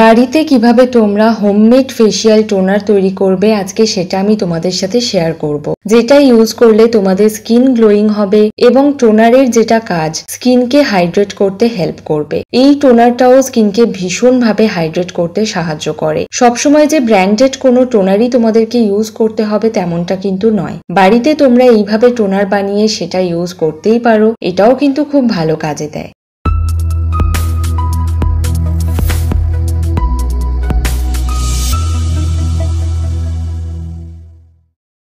বাড়িতে কিভাবে তোমরা হোমমেড ফেসিয়াল টোনার তৈরি করবে আজকে সেটা আমি তোমাদের সাথে শেয়ার করব। যেটা ইউজ করলে তোমাদের স্কিন গ্লোয়িং হবে এবং টোনারের যেটা কাজ স্কিনকে হাইড্রেট করতে হেল্প করবে এই টোনারটাও স্কিনকে ভীষণভাবে হাইড্রেট করতে সাহায্য করে সবসময় যে ব্র্যান্ডেড কোনো টোনারই তোমাদেরকে ইউজ করতে হবে তেমনটা কিন্তু নয় বাড়িতে তোমরা এইভাবে টোনার বানিয়ে সেটা ইউজ করতেই পারো এটাও কিন্তু খুব ভালো কাজে দেয়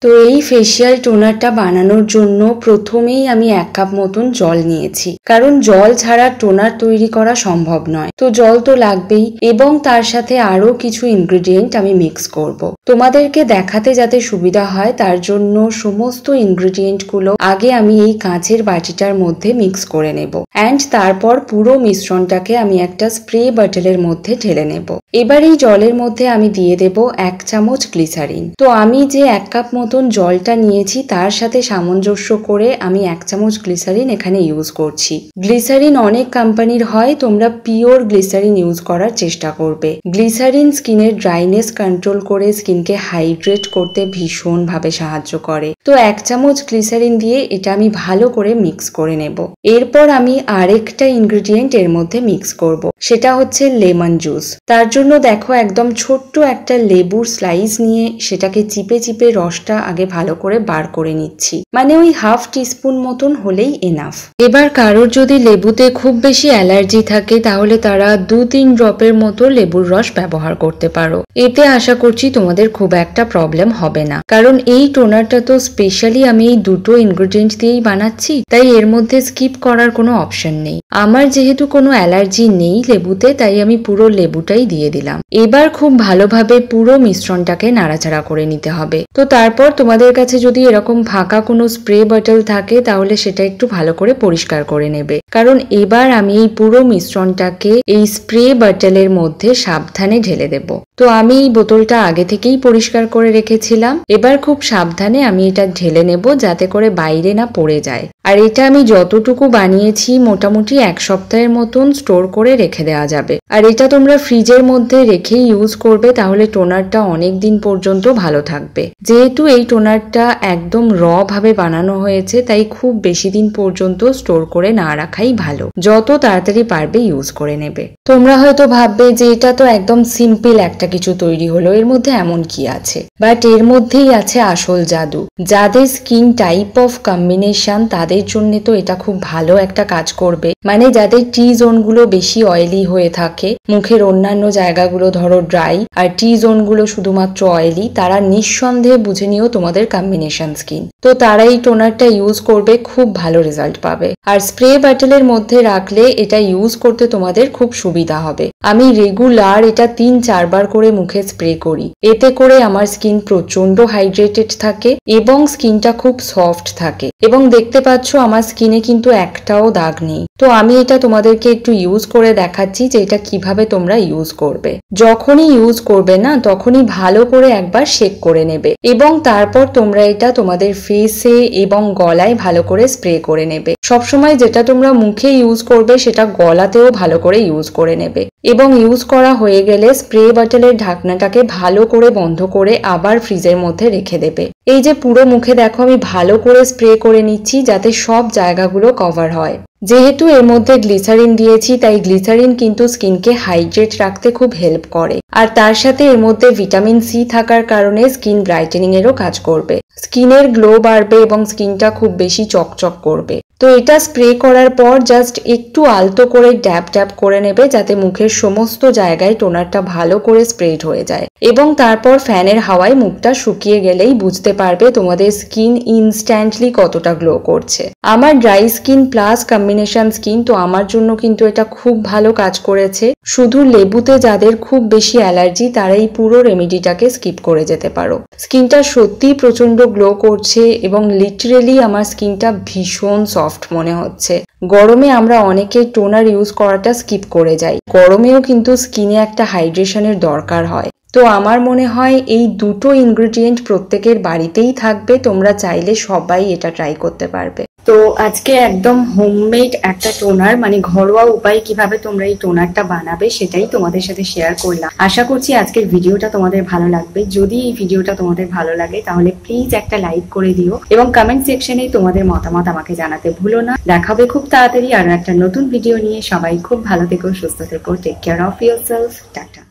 তো এই ফেসিয়াল টোনারটা বানানোর জন্য প্রথমেই আমি এক কাপ মতন জল নিয়েছি কারণ জল ছাড়া টোনার তৈরি করা সম্ভব নয় তো জল তো লাগবেই এবং তার সাথে আরও কিছু ইনগ্রিডিয়েন্ট আমি মিক্স করব। তোমাদেরকে দেখাতে যাতে সুবিধা হয় তার জন্য সমস্ত ইনগ্রিডিয়েন্টগুলো আগে আমি এই কাঁচের বাটিটার মধ্যে মিক্স করে নেব অ্যান্ড তারপর পুরো মিশ্রণটাকে আমি একটা স্প্রে বটলের মধ্যে ঢেলে নেব এবার এই জলের মধ্যে আমি দিয়ে দেব এক চামচ গ্লিসারিন তো আমি যে এক কাপ মতন জলটা নিয়েছি তার সাথে সামঞ্জস্য করে আমি এক চামচ গ্লিসারিন এখানে ইউজ করছি গ্লিসারিন অনেক কোম্পানির হয় তোমরা পিওর গ্লিসারিন ইউজ করার চেষ্টা করবে গ্লিসারিন স্কিনের ড্রাইনেস কন্ট্রোল করে স্কিনকে হাইড্রেট করতে ভীষণভাবে সাহায্য করে তো এক চামচ গ্লিসারিন দিয়ে এটা আমি ভালো করে মিক্স করে নেব এরপর আমি আরেকটা ইনগ্রিডিয়েন্ট এর মধ্যে মিক্স করব। সেটা হচ্ছে লেমন জুস তার জন্য দেখো একদম ছোট্ট একটা লেবুর স্লাইস নিয়ে সেটাকে চিপে চিপে রসটা আগে ভালো করে বার করে নিচ্ছি মানে ওই হাফ টিস্পুন মতন হলেই এনাফ এবার কারোর যদি লেবুতে খুব বেশি অ্যালার্জি থাকে তাহলে তারা দু তিন ড্রপের মতো লেবুর রস ব্যবহার করতে পারো এতে আশা করছি তোমাদের খুব একটা প্রবলেম হবে না কারণ এই টোনারটা তো স্পেশালি আমি এই দুটো ইনগ্রিডিয়েন্ট দিয়েই বানাচ্ছি তাই এর মধ্যে স্কিপ করার কোনো অপশন নেই আমার যেহেতু কোনো অ্যালার্জি নেই লেবুতে তাই আমি পুরো লেবুটাই দিয়ে দিলাম এবার খুব ভালোভাবে পুরো মিশ্রণটাকে নাড়াচাড়া করে নিতে হবে তো তারপর তারপর তোমাদের কাছে যদি এরকম ফাঁকা কোনো স্প্রে বটল থাকে তাহলে সেটা একটু ভালো করে পরিষ্কার করে নেবে কারণ এবার আমি এই পুরো মিশ্রণটাকে এই স্প্রে বটলের মধ্যে সাবধানে ঢেলে দেব তো আমি এই বোতলটা আগে থেকেই পরিষ্কার করে রেখেছিলাম এবার খুব সাবধানে আমি এটা ঢেলে নেব যাতে করে বাইরে না পড়ে যায় আর এটা আমি যতটুকু বানিয়েছি মোটামুটি এক সপ্তাহের মতন স্টোর করে রেখে দেওয়া যাবে আর এটা তোমরা ফ্রিজের মধ্যে রেখে ইউজ করবে তাহলে টোনারটা অনেক দিন পর্যন্ত ভালো থাকবে যেহেতু এই টোনারটা একদম র ভাবে বানানো হয়েছে তাই খুব বেশি দিন পর্যন্ত স্টোর করে না রাখাই ভালো যত তাড়াতাড়ি পারবে ইউজ করে নেবে তোমরা হয়তো ভাববে যে এটা তো একদম সিম্পল একটা কিছু তৈরি হলো এর মধ্যে এমন কি আছে বাট এর মধ্যেই আছে আসল জাদু যাদের স্কিন টাইপ অফ কম্বিনেশন তাদের তাদের জন্য তো এটা খুব ভালো একটা কাজ করবে মানে যাদের টি জোনগুলো বেশি অয়েলি হয়ে থাকে মুখের অন্যান্য জায়গাগুলো ধরো ড্রাই আর টি জোনগুলো শুধুমাত্র অয়েলি তারা নিঃসন্দেহে বুঝে নিও তোমাদের কম্বিনেশন স্কিন তো তারা এই টোনারটা ইউজ করবে খুব ভালো রেজাল্ট পাবে আর স্প্রে বাটেলের মধ্যে রাখলে এটা ইউজ করতে তোমাদের খুব সুবিধা হবে আমি রেগুলার এটা তিন চারবার করে মুখে স্প্রে করি এতে করে আমার স্কিন প্রচন্ড হাইড্রেটেড থাকে এবং স্কিনটা খুব সফট থাকে এবং দেখতে পাচ্ছ পাচ্ছ আমার স্কিনে কিন্তু একটাও দাগ নেই তো আমি এটা তোমাদেরকে একটু ইউজ করে দেখাচ্ছি যে এটা কিভাবে তোমরা ইউজ করবে যখনই ইউজ করবে না তখনই ভালো করে একবার শেক করে নেবে এবং তারপর তোমরা এটা তোমাদের ফেসে এবং গলায় ভালো করে স্প্রে করে নেবে সবসময় যেটা তোমরা মুখে ইউজ করবে সেটা গলাতেও ভালো করে ইউজ করে নেবে এবং ইউজ করা হয়ে গেলে স্প্রে বাটেলের ঢাকনাটাকে ভালো করে বন্ধ করে আবার ফ্রিজের মধ্যে রেখে দেবে এই যে পুরো মুখে দেখো আমি ভালো করে স্প্রে করে নিচ্ছি যাতে সব জায়গাগুলো কভার হয় যেহেতু এর মধ্যে গ্লিসারিন দিয়েছি তাই গ্লিসারিন কিন্তু স্কিনকে হাইড্রেট রাখতে খুব হেল্প করে আর তার সাথে এর মধ্যে ভিটামিন সি থাকার কারণে স্কিন ব্রাইটেনিং এরও কাজ করবে স্কিনের গ্লো বাড়বে এবং স্কিনটা খুব বেশি চকচক করবে তো এটা স্প্রে করার পর জাস্ট একটু আলতো করে ড্যাপ ড্যাপ করে নেবে যাতে মুখের সমস্ত জায়গায় টোনারটা ভালো করে স্প্রেড হয়ে যায় এবং তারপর ফ্যানের হাওয়ায় মুখটা শুকিয়ে গেলেই বুঝতে পারবে তোমাদের স্কিন ইনস্ট্যান্টলি কতটা গ্লো করছে আমার dry skin plus combination skin তো আমার জন্য কিন্তু এটা খুব ভালো কাজ করেছে শুধু লেবুতে যাদের খুব বেশি অ্যালার্জি তারা এই পুরো রেমেডিটাকে স্কিপ করে যেতে পারো স্কিনটা সত্যিই প্রচন্ড গ্লো করছে এবং লিটারেলি আমার স্কিনটা ভীষণ সফট সফট মনে হচ্ছে গরমে আমরা অনেকেই টোনার ইউজ করাটা স্কিপ করে যাই গরমেও কিন্তু স্কিনে একটা হাইড্রেশনের দরকার হয় তো আমার মনে হয় এই দুটো ইনগ্রিডিয়েন্ট প্রত্যেকের বাড়িতেই থাকবে তোমরা চাইলে সবাই এটা ট্রাই করতে পারবে তো আজকে একদম হোমমেড একটা টোনার মানে ঘরোয়া উপায় কিভাবে তোমরা এই টোনারটা বানাবে সেটাই তোমাদের সাথে শেয়ার করলাম আশা করছি আজকের ভিডিওটা তোমাদের ভালো লাগবে যদি এই ভিডিওটা তোমাদের ভালো লাগে তাহলে প্লিজ একটা লাইক করে দিও এবং কমেন্ট সেকশনে তোমাদের মতামত আমাকে জানাতে ভুলো না দেখাবে খুব তাড়াতাড়ি আরো একটা নতুন ভিডিও নিয়ে সবাই খুব ভালো থেকো সুস্থ থেকো take care of yourself tata